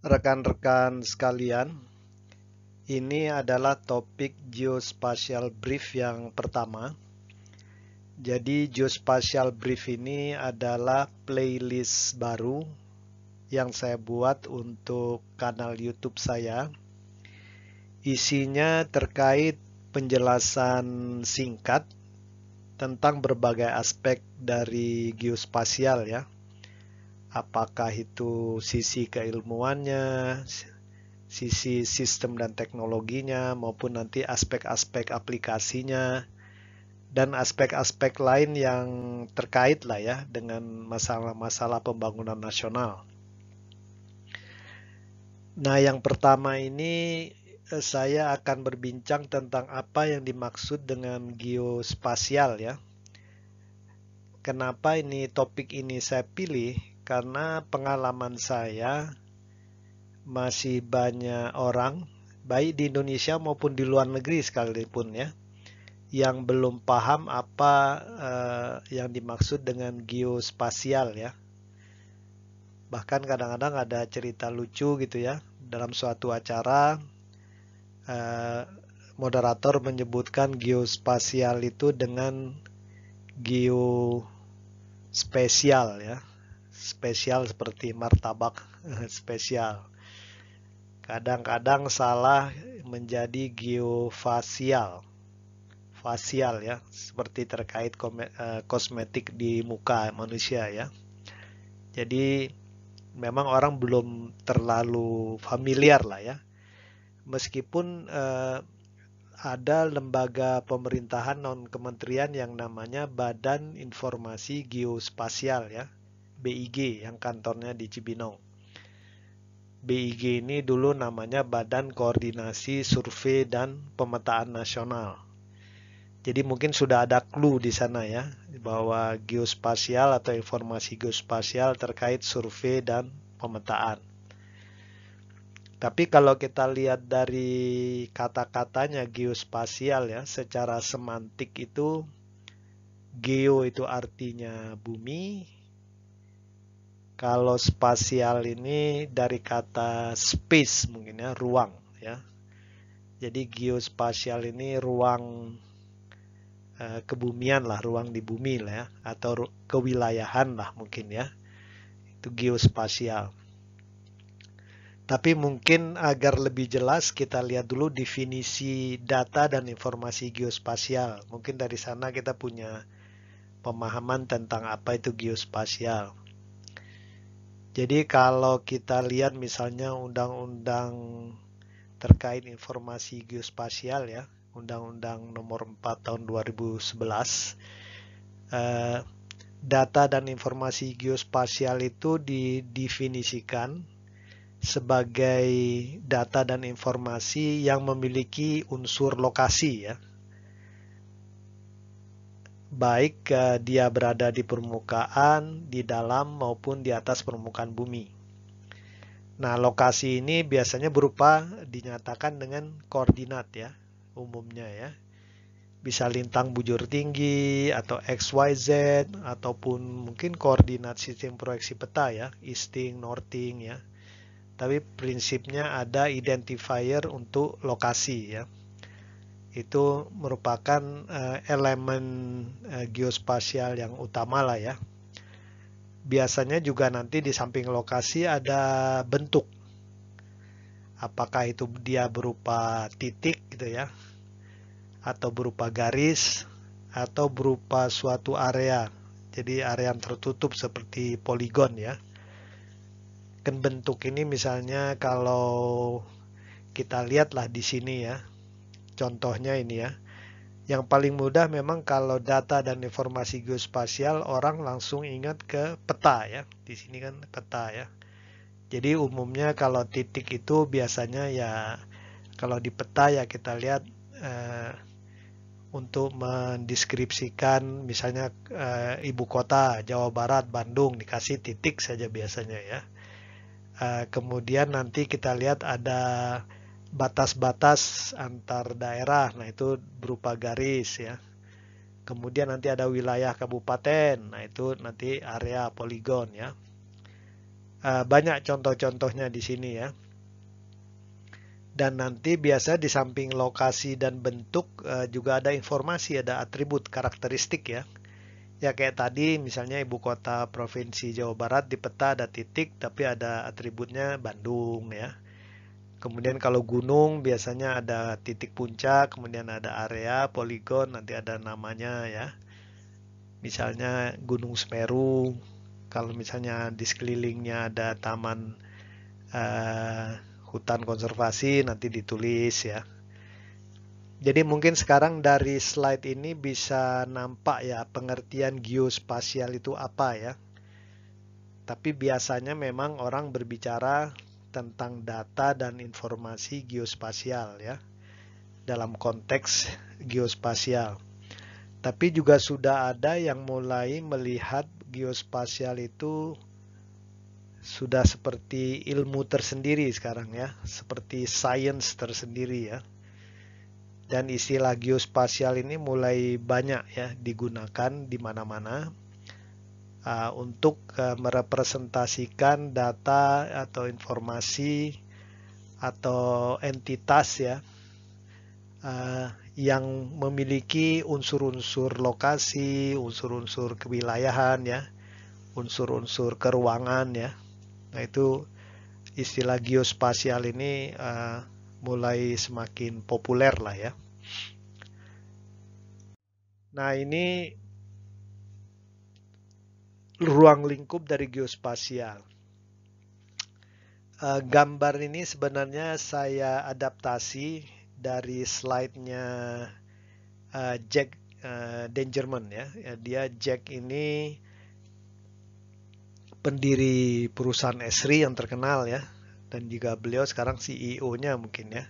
rekan-rekan sekalian, ini adalah topik geospatial brief yang pertama. Jadi geospatial brief ini adalah playlist baru yang saya buat untuk kanal YouTube saya. Isinya terkait penjelasan singkat tentang berbagai aspek dari geospasial ya apakah itu sisi keilmuannya, sisi sistem dan teknologinya, maupun nanti aspek-aspek aplikasinya, dan aspek-aspek lain yang terkait lah ya dengan masalah-masalah pembangunan nasional. Nah, yang pertama ini eh, saya akan berbincang tentang apa yang dimaksud dengan geospasial ya. Kenapa ini topik ini saya pilih? karena pengalaman saya masih banyak orang baik di Indonesia maupun di luar negeri sekalipun ya yang belum paham apa uh, yang dimaksud dengan geospasial ya bahkan kadang-kadang ada cerita lucu gitu ya dalam suatu acara uh, moderator menyebutkan geospasial itu dengan geospesial ya spesial seperti martabak eh, spesial. Kadang-kadang salah menjadi geofasial. Fasial ya, seperti terkait eh, kosmetik di muka manusia ya. Jadi memang orang belum terlalu familiar lah ya. Meskipun eh, ada lembaga pemerintahan non kementerian yang namanya Badan Informasi Geospasial ya. BIG yang kantornya di Cibinong. BIG ini dulu namanya Badan Koordinasi Survei dan Pemetaan Nasional. Jadi mungkin sudah ada clue di sana ya bahwa geospasial atau informasi geospasial terkait survei dan pemetaan. Tapi kalau kita lihat dari kata-katanya geospasial ya, secara semantik itu geo itu artinya bumi, kalau spasial ini dari kata space mungkin ya, ruang ya. Jadi geospasial ini ruang eh, kebumian lah, ruang di bumi lah ya, atau kewilayahan lah mungkin ya. Itu geospasial. Tapi mungkin agar lebih jelas kita lihat dulu definisi data dan informasi geospasial. Mungkin dari sana kita punya pemahaman tentang apa itu geospasial. Jadi kalau kita lihat misalnya undang-undang terkait informasi geospasial ya, Undang-Undang Nomor 4 tahun 2011 eh, data dan informasi geospasial itu didefinisikan sebagai data dan informasi yang memiliki unsur lokasi ya baik uh, dia berada di permukaan, di dalam maupun di atas permukaan bumi. Nah, lokasi ini biasanya berupa dinyatakan dengan koordinat ya, umumnya ya. Bisa lintang bujur tinggi atau XYZ ataupun mungkin koordinat sistem proyeksi peta ya, easting, northing ya. Tapi prinsipnya ada identifier untuk lokasi ya itu merupakan uh, elemen uh, geospasial yang utama lah ya. Biasanya juga nanti di samping lokasi ada bentuk. Apakah itu dia berupa titik gitu ya, atau berupa garis, atau berupa suatu area. Jadi area yang tertutup seperti poligon ya. Kan bentuk ini misalnya kalau kita lihatlah di sini ya, Contohnya ini ya. Yang paling mudah memang kalau data dan informasi geospasial orang langsung ingat ke peta ya. Di sini kan peta ya. Jadi umumnya kalau titik itu biasanya ya kalau di peta ya kita lihat eh, untuk mendeskripsikan misalnya eh, ibu kota Jawa Barat Bandung dikasih titik saja biasanya ya. Eh, kemudian nanti kita lihat ada batas-batas antar daerah. Nah, itu berupa garis ya. Kemudian nanti ada wilayah kabupaten. Nah, itu nanti area poligon ya. Eh, banyak contoh-contohnya di sini ya. Dan nanti biasa di samping lokasi dan bentuk eh, juga ada informasi, ada atribut karakteristik ya. Ya kayak tadi misalnya ibu kota provinsi Jawa Barat di peta ada titik tapi ada atributnya Bandung ya Kemudian kalau gunung biasanya ada titik puncak, kemudian ada area poligon, nanti ada namanya ya. Misalnya Gunung Semeru, kalau misalnya di sekelilingnya ada taman eh, hutan konservasi, nanti ditulis ya. Jadi mungkin sekarang dari slide ini bisa nampak ya pengertian geospasial itu apa ya. Tapi biasanya memang orang berbicara tentang data dan informasi geospasial ya dalam konteks geospasial. Tapi juga sudah ada yang mulai melihat geospasial itu sudah seperti ilmu tersendiri sekarang ya, seperti sains tersendiri ya. Dan istilah geospasial ini mulai banyak ya digunakan di mana-mana uh, untuk uh, merepresentasikan data atau informasi atau entitas ya uh, yang memiliki unsur-unsur lokasi, unsur-unsur kewilayahan ya, unsur-unsur keruangan ya. Nah itu istilah geospasial ini uh, mulai semakin populer lah ya. Nah ini ruang lingkup dari geospasial. Eh, gambar ini sebenarnya saya adaptasi dari slide-nya eh, Jack eh, Dangerman ya. ya. Dia Jack ini pendiri perusahaan Esri yang terkenal ya dan juga beliau sekarang CEO-nya mungkin ya.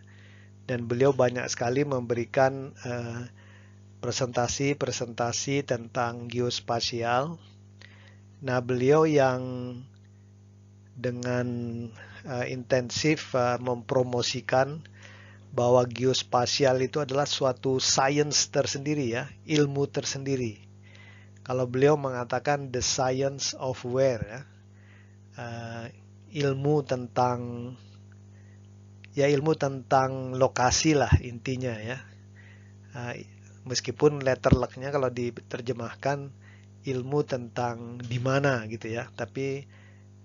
Dan beliau banyak sekali memberikan presentasi -presentasi tentang geospasial Nah, beliau yang dengan uh, intensif uh, mempromosikan bahwa geospasial itu adalah suatu science tersendiri ya, ilmu tersendiri. Kalau beliau mengatakan the science of where ya, uh, ilmu tentang ya ilmu tentang lokasi lah intinya ya. Uh, meskipun letter lucknya kalau diterjemahkan ilmu tentang di mana gitu ya, tapi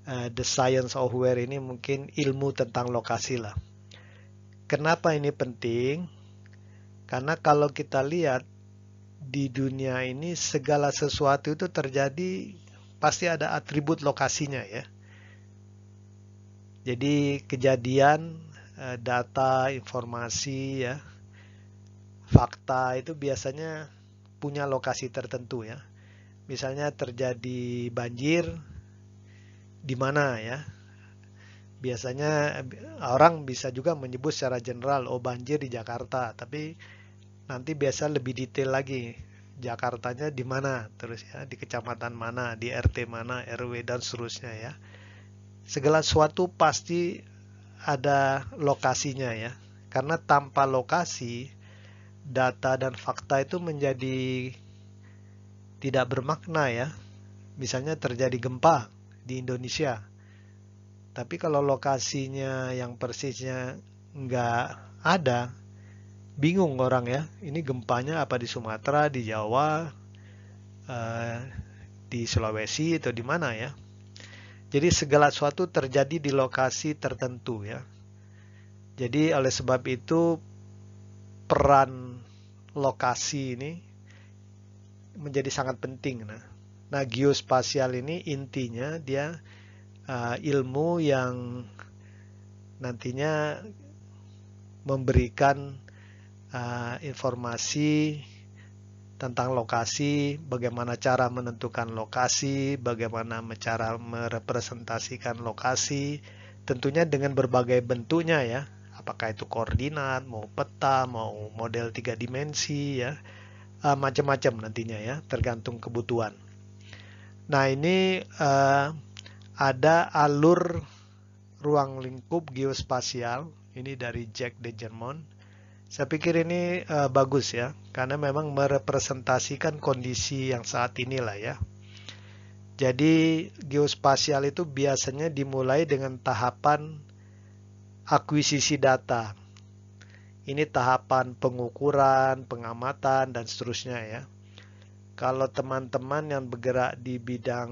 uh, the science of where ini mungkin ilmu tentang lokasi lah. Kenapa ini penting? Karena kalau kita lihat di dunia ini segala sesuatu itu terjadi pasti ada atribut lokasinya ya. Jadi kejadian, eh, data, informasi ya, fakta itu biasanya punya lokasi tertentu ya misalnya terjadi banjir di mana ya. Biasanya orang bisa juga menyebut secara general oh banjir di Jakarta, tapi nanti biasa lebih detail lagi. Jakartanya di mana terus ya, di kecamatan mana, di RT mana, RW dan seterusnya ya. Segala sesuatu pasti ada lokasinya ya. Karena tanpa lokasi data dan fakta itu menjadi tidak bermakna ya. Misalnya terjadi gempa di Indonesia. Tapi kalau lokasinya yang persisnya nggak ada, bingung orang ya. Ini gempanya apa di Sumatera, di Jawa, eh, di Sulawesi atau di mana ya. Jadi segala sesuatu terjadi di lokasi tertentu ya. Jadi oleh sebab itu peran lokasi ini menjadi sangat penting. Nah, nah geospasial ini intinya dia uh, ilmu yang nantinya memberikan uh, informasi tentang lokasi, bagaimana cara menentukan lokasi, bagaimana cara merepresentasikan lokasi, tentunya dengan berbagai bentuknya ya, apakah itu koordinat, mau peta, mau model tiga dimensi ya, uh, macam-macam nantinya ya, tergantung kebutuhan. Nah ini uh, ada alur ruang lingkup geospasial, ini dari Jack DeGermont. Saya pikir ini uh, bagus ya, karena memang merepresentasikan kondisi yang saat inilah ya. Jadi geospasial itu biasanya dimulai dengan tahapan akuisisi data. Ini tahapan pengukuran, pengamatan, dan seterusnya ya. Kalau teman-teman yang bergerak di bidang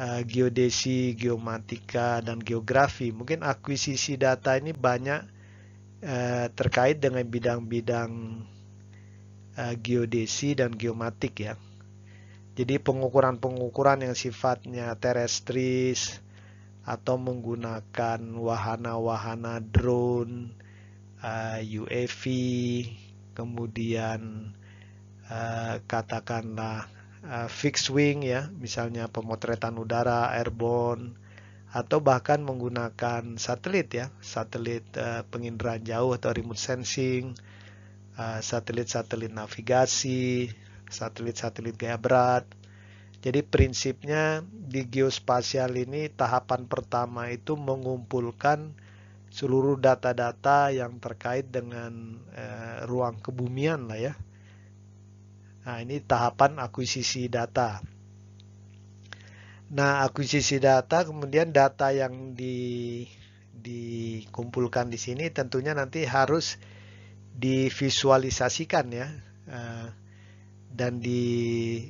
eh, geodesi, geomatika, dan geografi, mungkin akuisisi data ini banyak eh, terkait dengan bidang-bidang eh, geodesi dan geomatik ya. Jadi pengukuran-pengukuran yang sifatnya terestris atau menggunakan wahana-wahana drone uh, eh, UAV, e kemudian uh, katakanlah uh, fixed wing ya, misalnya pemotretan udara, airborne, atau bahkan menggunakan satelit ya, satelit uh, penginderaan jauh atau remote sensing, satelit-satelit uh, navigasi, satelit-satelit gaya berat. Jadi prinsipnya di geospasial ini tahapan pertama itu mengumpulkan seluruh data-data yang terkait dengan eh, ruang kebumian lah ya. Nah, ini tahapan akuisisi data. Nah, akuisisi data kemudian data yang di dikumpulkan di sini tentunya nanti harus divisualisasikan ya. Eh, dan di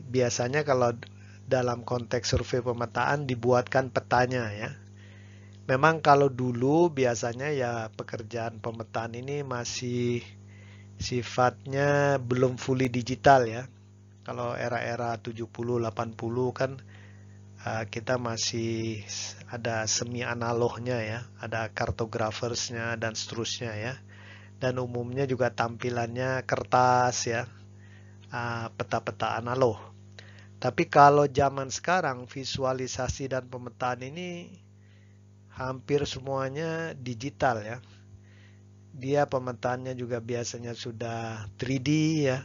biasanya kalau dalam konteks survei pemetaan dibuatkan petanya ya memang kalau dulu biasanya ya pekerjaan pemetaan ini masih sifatnya belum fully digital ya. Kalau era-era 70 80 kan eh, kita masih ada semi analognya ya, ada kartografersnya dan seterusnya ya. Dan umumnya juga tampilannya kertas ya, eh, peta-peta analog. Tapi kalau zaman sekarang visualisasi dan pemetaan ini hampir semuanya digital ya. Dia pemetaannya juga biasanya sudah 3D ya.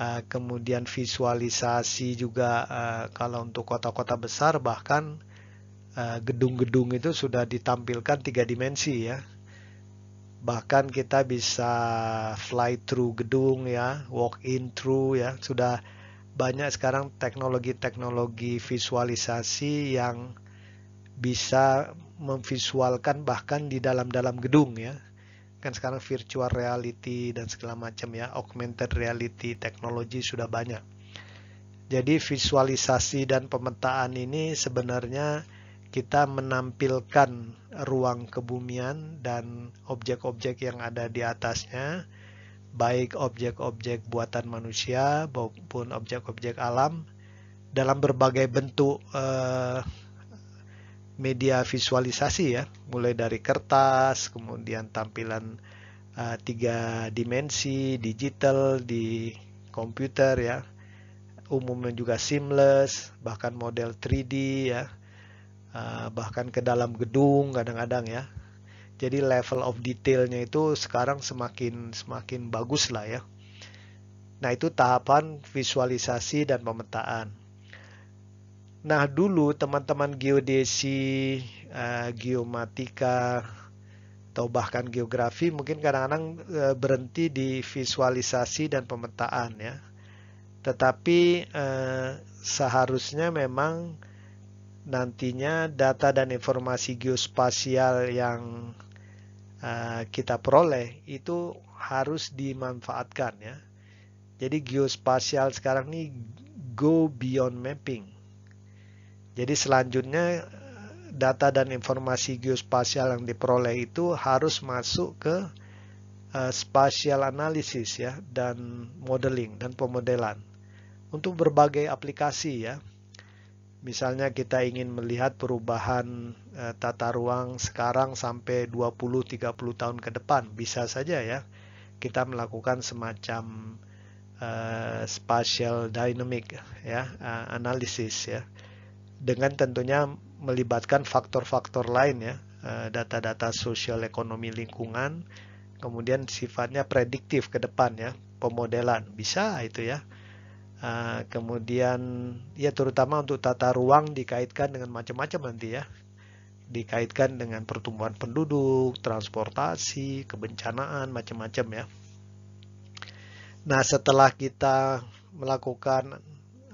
Ah, kemudian visualisasi juga ah, kalau untuk kota-kota besar bahkan ah, gedung-gedung itu sudah ditampilkan tiga dimensi ya. Bahkan kita bisa fly through gedung ya, walk in through ya. Sudah banyak sekarang teknologi-teknologi visualisasi yang bisa memvisualkan bahkan di dalam-dalam gedung ya kan sekarang virtual reality dan segala macam ya augmented reality teknologi sudah banyak jadi visualisasi dan pemetaan ini sebenarnya kita menampilkan ruang kebumian dan objek-objek yang ada di atasnya baik objek-objek buatan manusia maupun objek-objek alam dalam berbagai bentuk eh, media visualisasi ya, mulai dari kertas, kemudian tampilan uh, tiga dimensi, digital di komputer ya, umumnya juga seamless, bahkan model 3D ya, uh, bahkan ke dalam gedung kadang-kadang ya. Jadi level of detailnya itu sekarang semakin semakin bagus lah ya. Nah itu tahapan visualisasi dan pemetaan. Nah, dulu teman-teman geodesi, uh, geomatika, atau bahkan geografi mungkin kadang-kadang uh, berhenti di visualisasi dan pemetaan ya. Tetapi uh, seharusnya memang nantinya data dan informasi geospasial yang uh, kita peroleh itu harus dimanfaatkan ya. Jadi geospasial sekarang ini go beyond mapping jadi selanjutnya data dan informasi geospasial yang diperoleh itu harus masuk ke uh, spatial analysis ya dan modeling dan pemodelan untuk berbagai aplikasi ya. Misalnya kita ingin melihat perubahan uh, tata ruang sekarang sampai 20-30 tahun ke depan, bisa saja ya kita melakukan semacam uh, spatial dynamic ya uh, analisis ya dengan tentunya melibatkan faktor-faktor lain ya, eh, data-data sosial ekonomi lingkungan, kemudian sifatnya prediktif ke depan ya, pemodelan bisa itu ya. Eh, kemudian ya terutama untuk tata ruang dikaitkan dengan macam-macam nanti ya, dikaitkan dengan pertumbuhan penduduk, transportasi, kebencanaan, macam-macam ya. Nah setelah kita melakukan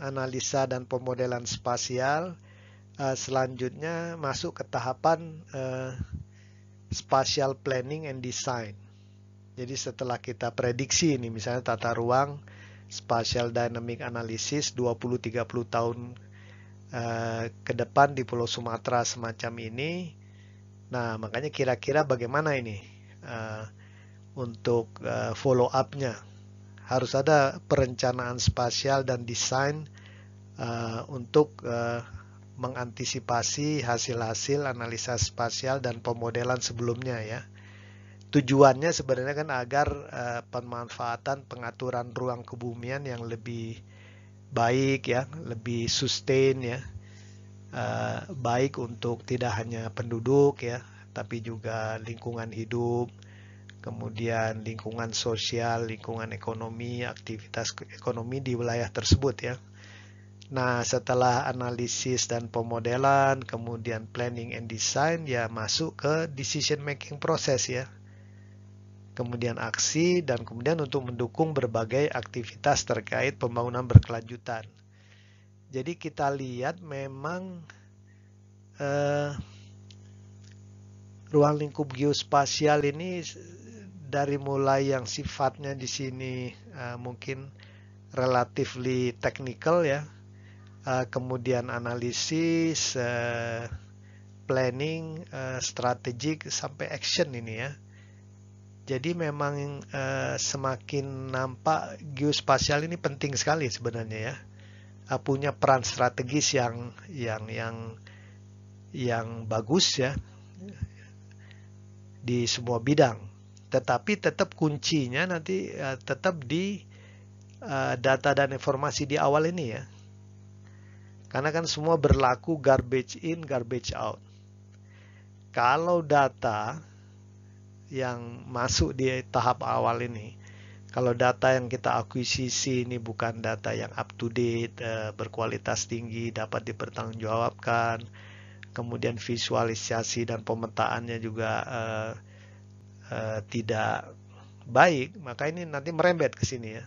analisa dan pemodelan spasial. Eh, selanjutnya masuk ke tahapan eh, spatial planning and design. Jadi setelah kita prediksi ini misalnya tata ruang spatial dynamic analysis 20-30 tahun eh, ke depan di Pulau Sumatera semacam ini. Nah makanya kira-kira bagaimana ini untuk follow up-nya harus ada perencanaan spasial dan desain uh, untuk uh, mengantisipasi hasil-hasil analisa spasial dan pemodelan sebelumnya ya. Tujuannya sebenarnya kan agar uh, pemanfaatan pengaturan ruang kebumian yang lebih baik ya, lebih sustain ya. Uh, baik untuk tidak hanya penduduk ya, tapi juga lingkungan hidup, kemudian lingkungan sosial, lingkungan ekonomi, aktivitas ekonomi di wilayah tersebut ya. Nah, setelah analisis dan pemodelan, kemudian planning and design ya masuk ke decision making proses ya. Kemudian aksi dan kemudian untuk mendukung berbagai aktivitas terkait pembangunan berkelanjutan. Jadi kita lihat memang eh, ruang lingkup geospasial ini dari mulai yang sifatnya di sini uh, mungkin relatively technical ya, uh, kemudian analisis, uh, planning, uh, strategik sampai action ini ya. Jadi memang uh, semakin nampak geospasial ini penting sekali sebenarnya ya. Uh, punya peran strategis yang yang yang yang bagus ya di semua bidang. Tetapi tetap kuncinya nanti uh, tetap di uh, data dan informasi di awal ini ya. Karena kan semua berlaku garbage in, garbage out. Kalau data yang masuk di tahap awal ini, kalau data yang kita akuisisi ini bukan data yang up to date, eh, berkualitas tinggi, dapat dipertanggungjawabkan, kemudian visualisasi dan pemetaannya juga uh, tidak baik, maka ini nanti merembet ke sini ya.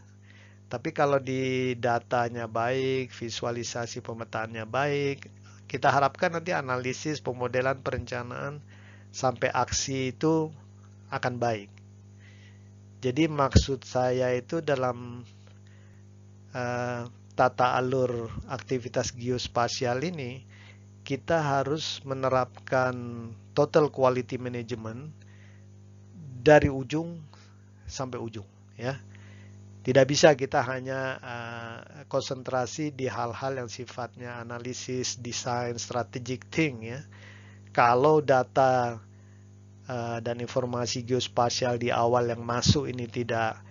Tapi kalau di datanya baik, visualisasi pemetaannya baik, kita harapkan nanti analisis, pemodelan, perencanaan sampai aksi itu akan baik. Jadi maksud saya itu dalam uh, tata alur aktivitas geospasial ini, kita harus menerapkan total quality management dari ujung sampai ujung ya. Tidak bisa kita hanya uh, konsentrasi di hal-hal yang sifatnya analisis, desain, strategic thing ya. Kalau data uh, dan informasi geospasial di awal yang masuk ini tidak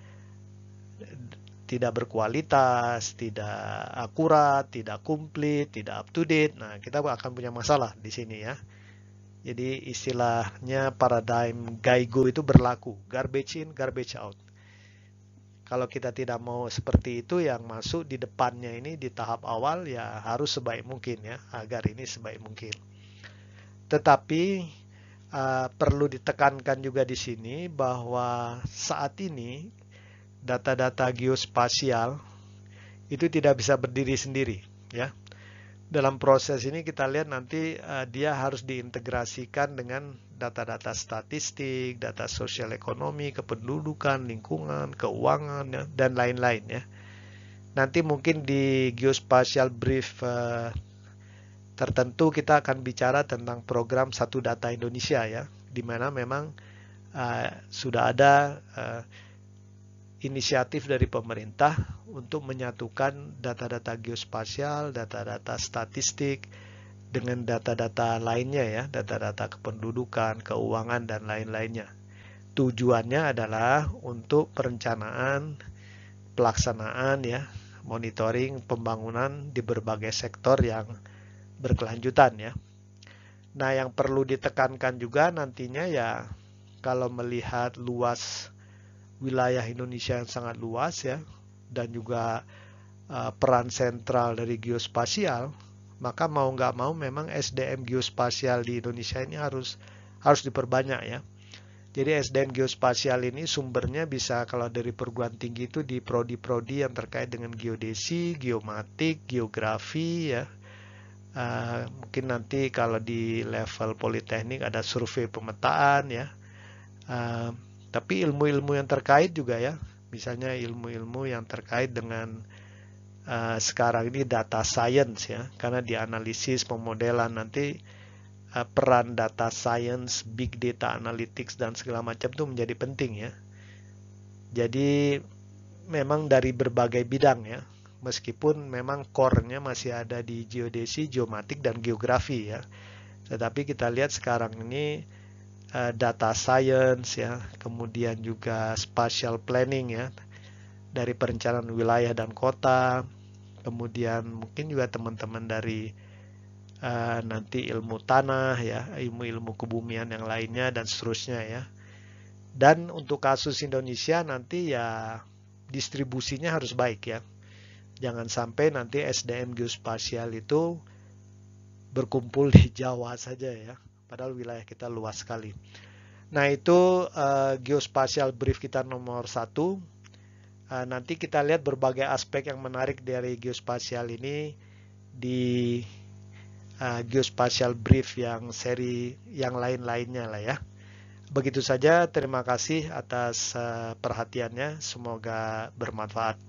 tidak berkualitas, tidak akurat, tidak komplit, tidak up to date. Nah, kita akan punya masalah di sini ya. Jadi istilahnya paradigm Gaigo itu berlaku, garbage in, garbage out. Kalau kita tidak mau seperti itu, yang masuk di depannya ini di tahap awal ya harus sebaik mungkin ya, agar ini sebaik mungkin. Tetapi uh, perlu ditekankan juga di sini bahwa saat ini data-data geospasial itu tidak bisa berdiri sendiri ya dalam proses ini kita lihat nanti uh, dia harus diintegrasikan dengan data-data statistik, data sosial ekonomi, kependudukan, lingkungan, keuangan ya, dan lain-lain ya. Nanti mungkin di geospatial brief uh, tertentu kita akan bicara tentang program Satu Data Indonesia ya, di mana memang uh, sudah ada uh, inisiatif dari pemerintah untuk menyatukan data-data geospasial, data-data statistik dengan data-data lainnya ya, data-data kependudukan, keuangan dan lain-lainnya. Tujuannya adalah untuk perencanaan, pelaksanaan ya, monitoring pembangunan di berbagai sektor yang berkelanjutan ya. Nah, yang perlu ditekankan juga nantinya ya kalau melihat luas wilayah Indonesia yang sangat luas ya dan juga uh, peran sentral dari geospasial maka mau nggak mau memang SDM geospasial di Indonesia ini harus harus diperbanyak ya jadi SDM geospasial ini sumbernya bisa kalau dari perguruan tinggi itu di prodi-prodi yang terkait dengan geodesi, geomatik, geografi ya. Uh, mungkin nanti kalau di level politeknik ada survei pemetaan ya. Uh, tapi ilmu-ilmu yang terkait juga ya, misalnya ilmu-ilmu yang terkait dengan uh, sekarang ini data science ya, karena dianalisis pemodelan nanti uh, peran data science, big data analytics dan segala macam itu menjadi penting ya. Jadi memang dari berbagai bidang ya, meskipun memang core-nya masih ada di geodesi, geomatik, dan geografi ya. Tetapi kita lihat sekarang ini Eh, data science ya, kemudian juga spatial planning ya dari perencanaan wilayah dan kota, kemudian mungkin juga teman-teman dari uh, nanti ilmu tanah ya, ilmu-ilmu kebumian yang lainnya dan seterusnya ya. Dan untuk kasus Indonesia nanti ya distribusinya harus baik ya. Jangan sampai nanti SDM geospasial itu berkumpul di Jawa saja ya. Padahal wilayah kita luas sekali. Nah itu uh, eh, geospasial brief kita nomor satu. Uh, nanti kita lihat berbagai aspek yang menarik dari geospasial ini di uh, eh, geospasial brief yang seri yang lain-lainnya lah ya. Begitu saja, terima kasih atas perhatiannya. Semoga bermanfaat.